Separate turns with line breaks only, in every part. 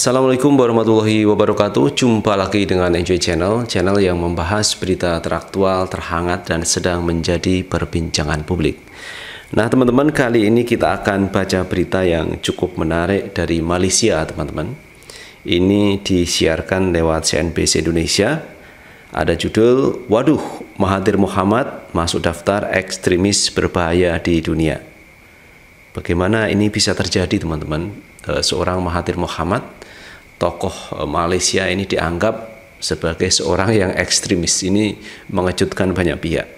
Assalamualaikum warahmatullahi wabarakatuh Jumpa lagi dengan Enjoy Channel Channel yang membahas berita teraktual, terhangat, dan sedang menjadi perbincangan publik Nah teman-teman kali ini kita akan baca berita yang cukup menarik dari Malaysia teman-teman Ini disiarkan lewat CNBC Indonesia Ada judul Waduh Mahathir Muhammad masuk daftar ekstremis berbahaya di dunia Bagaimana ini bisa terjadi teman-teman? Eh, seorang Mahathir Muhammad tokoh eh, Malaysia ini dianggap sebagai seorang yang ekstremis ini mengejutkan banyak pihak.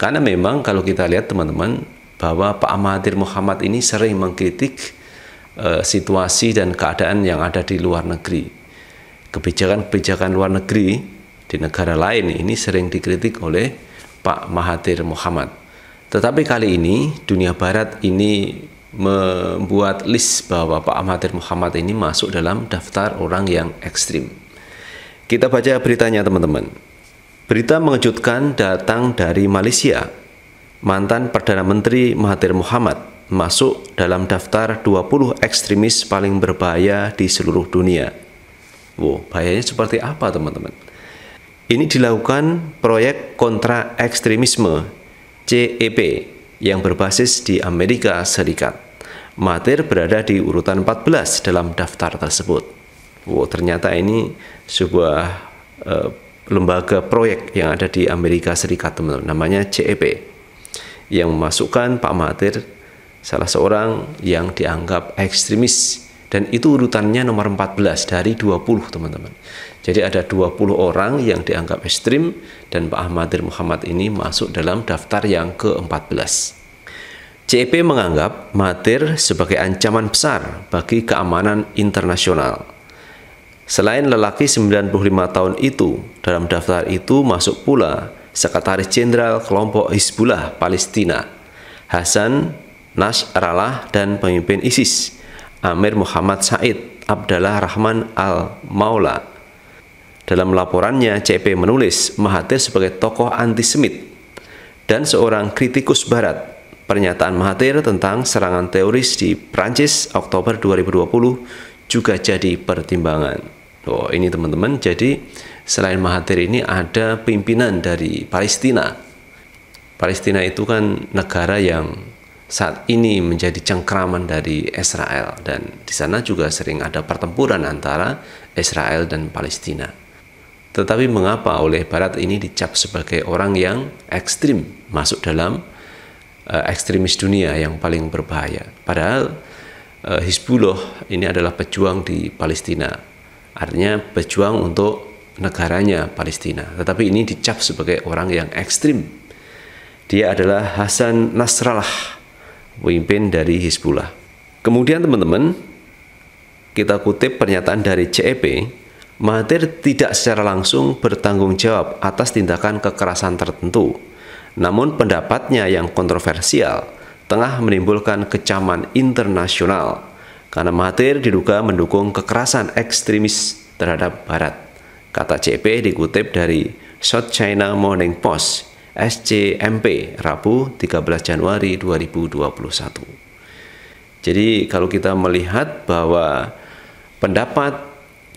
Karena memang kalau kita lihat teman-teman bahwa Pak Mahathir Muhammad ini sering mengkritik uh, situasi dan keadaan yang ada di luar negeri. Kebijakan-kebijakan luar negeri di negara lain ini sering dikritik oleh Pak Mahathir Muhammad. Tetapi kali ini dunia barat ini membuat list bahwa Pak Mahathir Muhammad ini masuk dalam daftar orang yang ekstrim. Kita baca beritanya teman-teman. Berita mengejutkan datang dari Malaysia. Mantan Perdana Menteri Mahathir Muhammad masuk dalam daftar 20 ekstremis paling berbahaya di seluruh dunia. Wow, bahayanya seperti apa teman-teman? Ini dilakukan proyek kontra ekstremisme CEP yang berbasis di Amerika Serikat. Mater berada di urutan 14 dalam daftar tersebut. Wow, ternyata ini sebuah uh, lembaga proyek yang ada di Amerika Serikat, teman-teman. Namanya CEP yang memasukkan Pak Mater salah seorang yang dianggap ekstremis dan itu urutannya nomor 14 dari 20, teman-teman. Jadi ada 20 orang yang dianggap ekstrim dan Pak Ahmadir Muhammad ini masuk dalam daftar yang ke-14. CEP menganggap Mahathir sebagai ancaman besar bagi keamanan internasional. Selain lelaki 95 tahun itu, dalam daftar itu masuk pula Sekretaris Jenderal Kelompok Hizbullah Palestina, Hasan Nasrallah dan pemimpin ISIS, Amir Muhammad Said Abdallah Rahman Al-Maula dalam laporannya, CP menulis Mahathir sebagai tokoh antisemit dan seorang kritikus barat. Pernyataan Mahathir tentang serangan teroris di Prancis Oktober 2020 juga jadi pertimbangan. Oh, ini teman-teman, jadi selain Mahathir ini ada pimpinan dari Palestina. Palestina itu kan negara yang saat ini menjadi cengkraman dari Israel dan di sana juga sering ada pertempuran antara Israel dan Palestina. Tetapi mengapa oleh Barat ini dicap sebagai orang yang ekstrim masuk dalam uh, ekstremis dunia yang paling berbahaya? Padahal uh, Hizbullah ini adalah pejuang di Palestina, artinya pejuang untuk negaranya Palestina. Tetapi ini dicap sebagai orang yang ekstrim. Dia adalah Hasan Nasrallah, pemimpin dari Hizbullah. Kemudian teman-teman, kita kutip pernyataan dari CEP Mahathir tidak secara langsung bertanggung jawab atas tindakan kekerasan tertentu. Namun pendapatnya yang kontroversial tengah menimbulkan kecaman internasional karena Mahathir diduga mendukung kekerasan ekstremis terhadap Barat. Kata CP dikutip dari South China Morning Post SCMP Rabu 13 Januari 2021. Jadi kalau kita melihat bahwa pendapat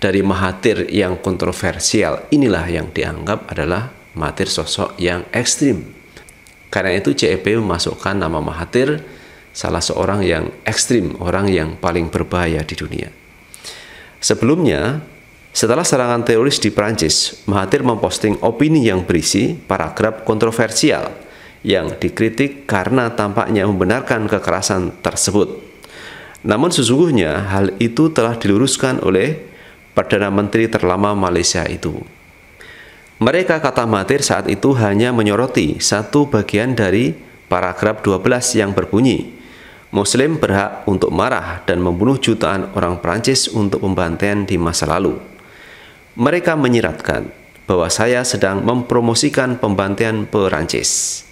dari mahathir yang kontroversial inilah yang dianggap adalah mahathir sosok yang ekstrim. Karena itu CEP memasukkan nama mahathir salah seorang yang ekstrim, orang yang paling berbahaya di dunia. Sebelumnya, setelah serangan teroris di Prancis, Mahathir memposting opini yang berisi paragraf kontroversial yang dikritik karena tampaknya membenarkan kekerasan tersebut. Namun sesungguhnya hal itu telah diluruskan oleh Perdana Menteri terlama Malaysia itu. Mereka kata matir saat itu hanya menyoroti satu bagian dari paragraf 12 yang berbunyi, Muslim berhak untuk marah dan membunuh jutaan orang Perancis untuk pembantaian di masa lalu. Mereka menyiratkan bahwa saya sedang mempromosikan pembantaian Perancis.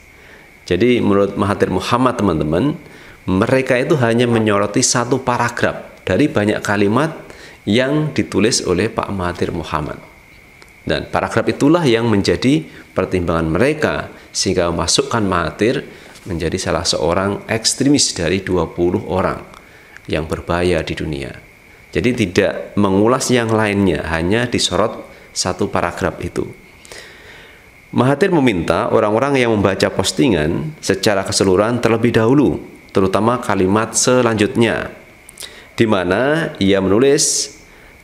Jadi menurut Mahathir Muhammad teman-teman, mereka itu hanya menyoroti satu paragraf dari banyak kalimat yang ditulis oleh Pak Mahathir Muhammad. Dan paragraf itulah yang menjadi pertimbangan mereka sehingga memasukkan Mahathir menjadi salah seorang ekstremis dari 20 orang yang berbahaya di dunia. Jadi tidak mengulas yang lainnya, hanya disorot satu paragraf itu. Mahathir meminta orang-orang yang membaca postingan secara keseluruhan terlebih dahulu, terutama kalimat selanjutnya, di mana ia menulis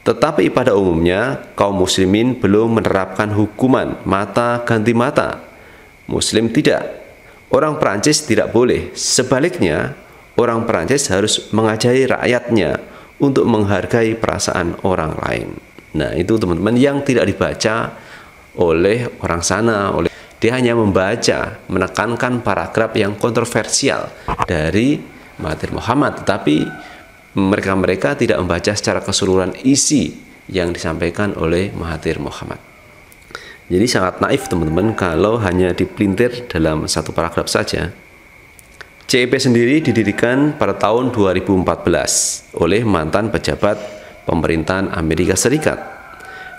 tetapi pada umumnya, kaum muslimin belum menerapkan hukuman mata ganti mata. Muslim tidak. Orang Perancis tidak boleh. Sebaliknya, orang Perancis harus mengajari rakyatnya untuk menghargai perasaan orang lain. Nah, itu teman-teman yang tidak dibaca oleh orang sana, oleh dia hanya membaca, menekankan paragraf yang kontroversial dari Mahathir Muhammad, tetapi mereka-mereka tidak membaca secara keseluruhan isi yang disampaikan oleh Mahathir Muhammad. Jadi sangat naif teman-teman kalau hanya dipelintir dalam satu paragraf saja. CIP sendiri didirikan pada tahun 2014 oleh mantan pejabat pemerintahan Amerika Serikat.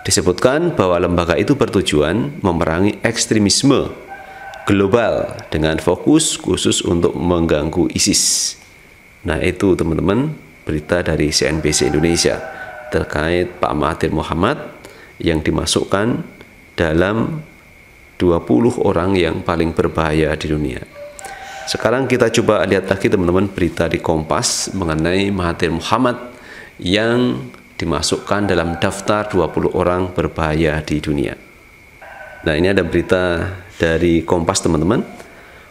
Disebutkan bahwa lembaga itu bertujuan memerangi ekstremisme global dengan fokus khusus untuk mengganggu ISIS. Nah itu teman-teman berita dari CNBC Indonesia terkait Pak Mahathir Muhammad yang dimasukkan dalam 20 orang yang paling berbahaya di dunia. Sekarang kita coba lihat lagi teman-teman berita di Kompas mengenai Mahathir Muhammad yang dimasukkan dalam daftar 20 orang berbahaya di dunia. Nah, ini ada berita dari Kompas teman-teman.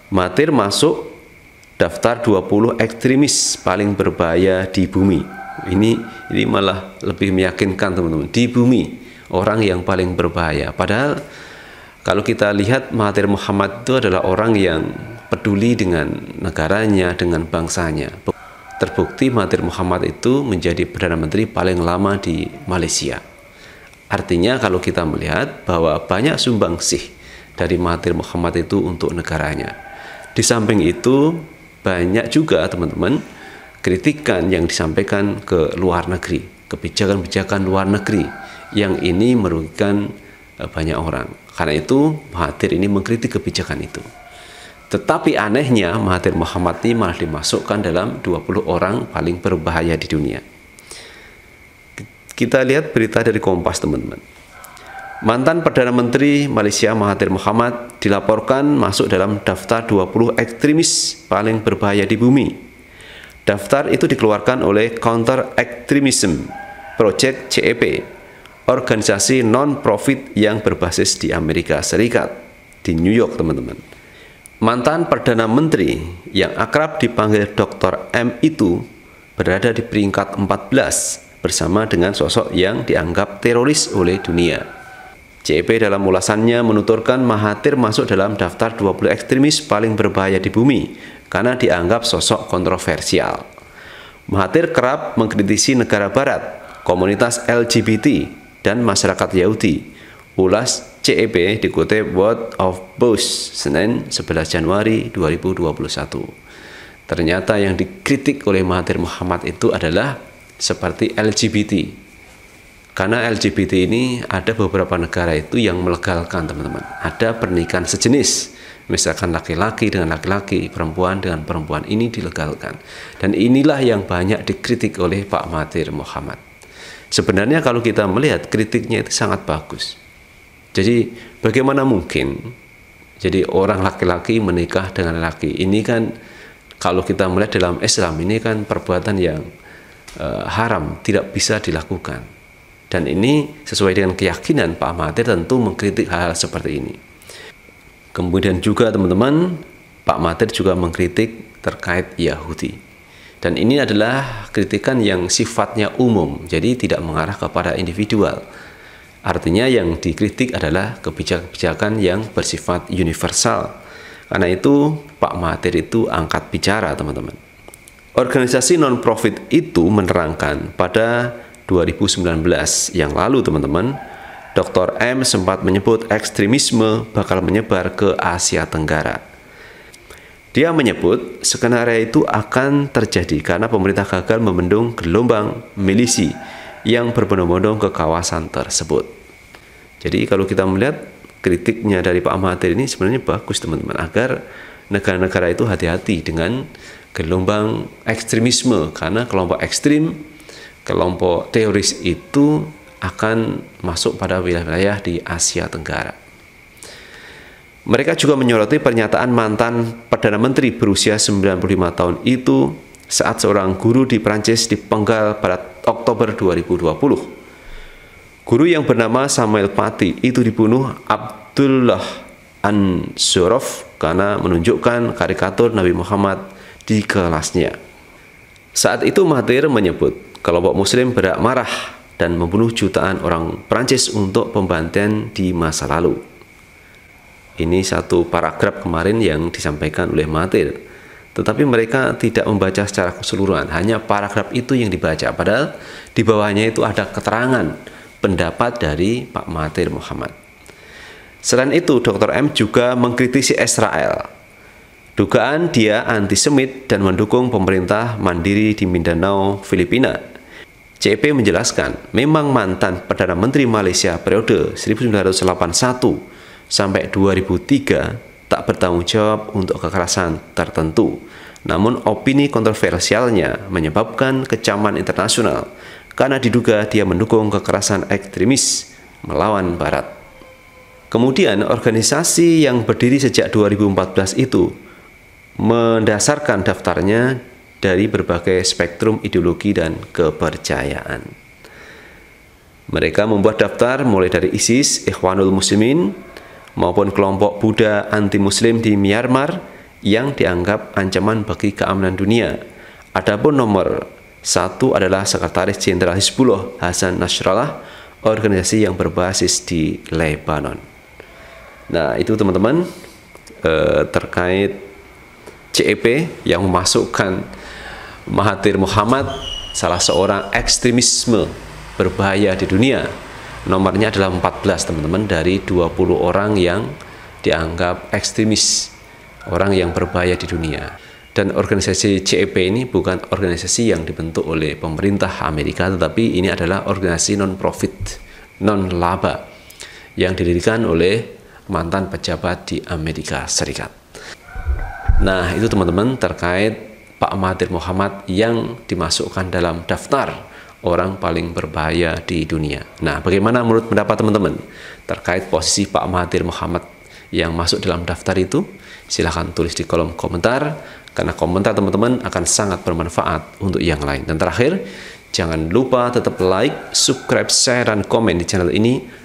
Mahathir masuk daftar 20 ekstremis paling berbahaya di bumi. Ini ini malah lebih meyakinkan teman-teman di bumi orang yang paling berbahaya. Padahal kalau kita lihat Mahathir Muhammad itu adalah orang yang peduli dengan negaranya, dengan bangsanya. Terbukti Mahathir Muhammad itu menjadi Perdana Menteri paling lama di Malaysia. Artinya kalau kita melihat bahwa banyak sumbangsih dari Mahathir Muhammad itu untuk negaranya. Di samping itu, banyak juga teman-teman kritikan yang disampaikan ke luar negeri, kebijakan-kebijakan luar negeri yang ini merugikan eh, banyak orang. Karena itu Mahathir ini mengkritik kebijakan itu. Tetapi anehnya Mahathir Muhammad ini malah dimasukkan dalam 20 orang paling berbahaya di dunia. Kita lihat berita dari Kompas teman-teman. Mantan Perdana Menteri Malaysia Mahathir Mohamad dilaporkan masuk dalam daftar 20 ekstremis paling berbahaya di bumi. Daftar itu dikeluarkan oleh Counter Extremism Project CEP, organisasi non-profit yang berbasis di Amerika Serikat, di New York teman-teman. Mantan Perdana Menteri yang akrab dipanggil Dr. M itu berada di peringkat 14 bersama dengan sosok yang dianggap teroris oleh dunia. CEP dalam ulasannya menuturkan Mahathir masuk dalam daftar 20 ekstremis paling berbahaya di bumi karena dianggap sosok kontroversial. Mahathir kerap mengkritisi negara barat, komunitas LGBT, dan masyarakat Yahudi. Ulas CEP dikutip World of Post Senin 11 Januari 2021. Ternyata yang dikritik oleh Mahathir Muhammad itu adalah seperti LGBT, karena LGBT ini ada beberapa negara itu yang melegalkan teman-teman. Ada pernikahan sejenis. Misalkan laki-laki dengan laki-laki, perempuan dengan perempuan ini dilegalkan. Dan inilah yang banyak dikritik oleh Pak Mahathir Muhammad. Sebenarnya kalau kita melihat kritiknya itu sangat bagus. Jadi bagaimana mungkin jadi orang laki-laki menikah dengan laki ini kan kalau kita melihat dalam Islam ini kan perbuatan yang uh, haram tidak bisa dilakukan dan ini sesuai dengan keyakinan Pak Mahathir tentu mengkritik hal-hal seperti ini. Kemudian juga teman-teman, Pak Mahathir juga mengkritik terkait Yahudi. Dan ini adalah kritikan yang sifatnya umum, jadi tidak mengarah kepada individual. Artinya yang dikritik adalah kebijakan-kebijakan yang bersifat universal. Karena itu Pak Mahathir itu angkat bicara teman-teman. Organisasi non-profit itu menerangkan pada 2019 yang lalu teman-teman, Dr. M sempat menyebut ekstremisme bakal menyebar ke Asia Tenggara. Dia menyebut skenario itu akan terjadi karena pemerintah gagal membendung gelombang milisi yang berbondong-bondong ke kawasan tersebut. Jadi kalau kita melihat kritiknya dari Pak Mahathir ini sebenarnya bagus teman-teman agar negara-negara itu hati-hati dengan gelombang ekstremisme karena kelompok ekstrim kelompok teroris itu akan masuk pada wilayah-wilayah di Asia Tenggara. Mereka juga menyoroti pernyataan mantan Perdana Menteri berusia 95 tahun itu saat seorang guru di Prancis dipenggal pada Oktober 2020. Guru yang bernama Samuel Paty itu dibunuh Abdullah Ansurov karena menunjukkan karikatur Nabi Muhammad di kelasnya. Saat itu Mahathir menyebut kelompok muslim berak marah dan membunuh jutaan orang Perancis untuk pembantian di masa lalu. Ini satu paragraf kemarin yang disampaikan oleh Matir. Tetapi mereka tidak membaca secara keseluruhan, hanya paragraf itu yang dibaca. Padahal di bawahnya itu ada keterangan pendapat dari Pak Matir Muhammad. Selain itu, Dr. M juga mengkritisi Israel. Dugaan dia antisemit dan mendukung pemerintah mandiri di Mindanao, Filipina CP menjelaskan, memang mantan Perdana Menteri Malaysia periode 1981 sampai 2003 tak bertanggung jawab untuk kekerasan tertentu. Namun opini kontroversialnya menyebabkan kecaman internasional karena diduga dia mendukung kekerasan ekstremis melawan Barat. Kemudian organisasi yang berdiri sejak 2014 itu mendasarkan daftarnya dari berbagai spektrum ideologi dan kepercayaan. Mereka membuat daftar mulai dari ISIS, Ikhwanul Muslimin, maupun kelompok Buddha anti-Muslim di Myanmar yang dianggap ancaman bagi keamanan dunia. Adapun nomor satu adalah Sekretaris Jenderal Hizbullah Hasan Nasrallah, organisasi yang berbasis di Lebanon. Nah, itu teman-teman eh, terkait CEP yang memasukkan Mahathir Muhammad salah seorang ekstremisme berbahaya di dunia. Nomornya adalah 14 teman-teman dari 20 orang yang dianggap ekstremis, orang yang berbahaya di dunia. Dan organisasi CEP ini bukan organisasi yang dibentuk oleh pemerintah Amerika, tetapi ini adalah organisasi non-profit, non-laba yang didirikan oleh mantan pejabat di Amerika Serikat. Nah, itu teman-teman terkait Pak Mahathir Muhammad yang dimasukkan dalam daftar orang paling berbahaya di dunia. Nah, bagaimana menurut pendapat teman-teman terkait posisi Pak Mahathir Muhammad yang masuk dalam daftar itu? Silahkan tulis di kolom komentar, karena komentar teman-teman akan sangat bermanfaat untuk yang lain. Dan terakhir, jangan lupa tetap like, subscribe, share, dan komen di channel ini